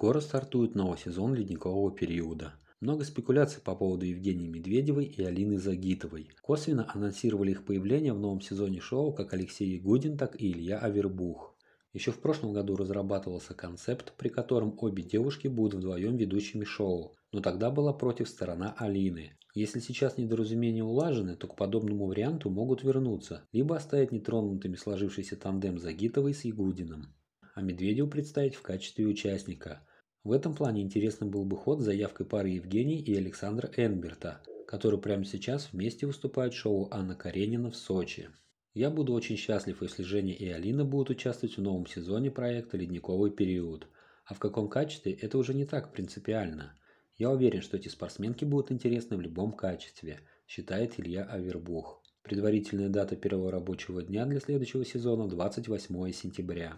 Скоро стартует новый сезон ледникового периода. Много спекуляций по поводу Евгении Медведевой и Алины Загитовой. Косвенно анонсировали их появление в новом сезоне шоу как Алексей Гудин, так и Илья Авербух. Еще в прошлом году разрабатывался концепт, при котором обе девушки будут вдвоем ведущими шоу, но тогда была против сторона Алины. Если сейчас недоразумения улажены, то к подобному варианту могут вернуться, либо оставить нетронутыми сложившийся тандем Загитовой с Ягудиным, а Медведеву представить в качестве участника – в этом плане интересным был бы ход с заявкой пары Евгений и Александра Энберта, которые прямо сейчас вместе выступают в шоу Анна Каренина в Сочи. Я буду очень счастлив, если Женя и Алина будут участвовать в новом сезоне проекта «Ледниковый период». А в каком качестве, это уже не так принципиально. Я уверен, что эти спортсменки будут интересны в любом качестве, считает Илья Авербух. Предварительная дата первого рабочего дня для следующего сезона 28 сентября.